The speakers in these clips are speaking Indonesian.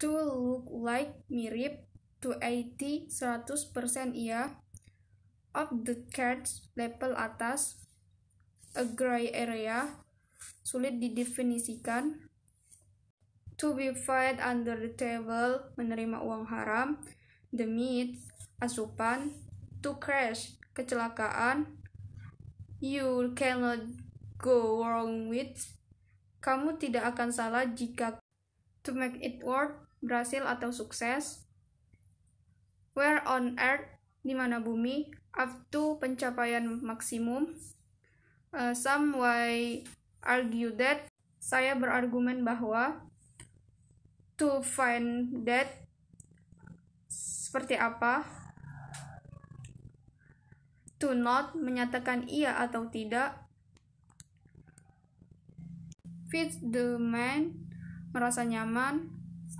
to look like mirip to 80 100% iya of the cards level atas a gray area sulit didefinisikan to be fed under the table menerima uang haram the meat asupan to crash kecelakaan you cannot go wrong with kamu tidak akan salah jika to make it work, berhasil atau sukses. Where on earth, di mana bumi, up to pencapaian maksimum. Uh, some way argue that, saya berargumen bahwa to find that seperti apa to not menyatakan iya atau tidak fit the man merasa nyaman,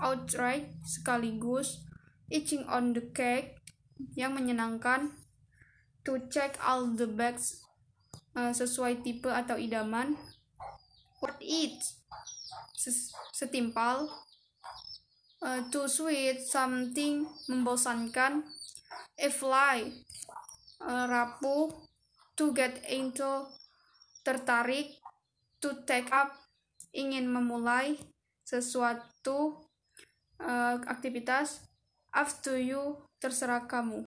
outright sekaligus itching on the cake yang menyenangkan, to check all the bags uh, sesuai tipe atau idaman, worth it setimpal, uh, too sweet something membosankan, a fly uh, rapuh, to get into tertarik, to take up ingin memulai, sesuatu uh, aktivitas up to you terserah kamu